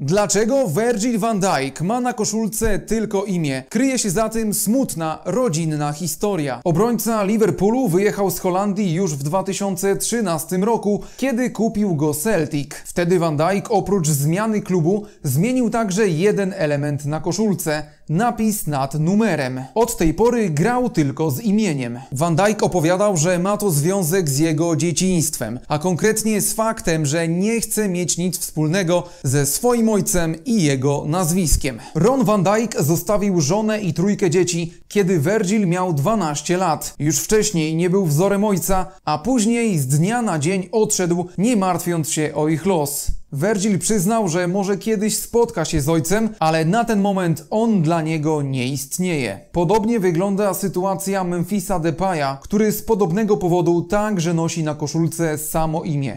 Dlaczego Virgil van Dijk ma na koszulce tylko imię? Kryje się za tym smutna, rodzinna historia. Obrońca Liverpoolu wyjechał z Holandii już w 2013 roku, kiedy kupił go Celtic. Wtedy van Dijk oprócz zmiany klubu zmienił także jeden element na koszulce – napis nad numerem. Od tej pory grał tylko z imieniem. Van Dijk opowiadał, że ma to związek z jego dzieciństwem, a konkretnie z faktem, że nie chce mieć nic wspólnego ze swoim swoim ojcem i jego nazwiskiem. Ron Van Dyke zostawił żonę i trójkę dzieci, kiedy Virgil miał 12 lat. Już wcześniej nie był wzorem ojca, a później z dnia na dzień odszedł, nie martwiąc się o ich los. Virgil przyznał, że może kiedyś spotka się z ojcem, ale na ten moment on dla niego nie istnieje. Podobnie wygląda sytuacja Memphisa Depaya, który z podobnego powodu także nosi na koszulce samo imię.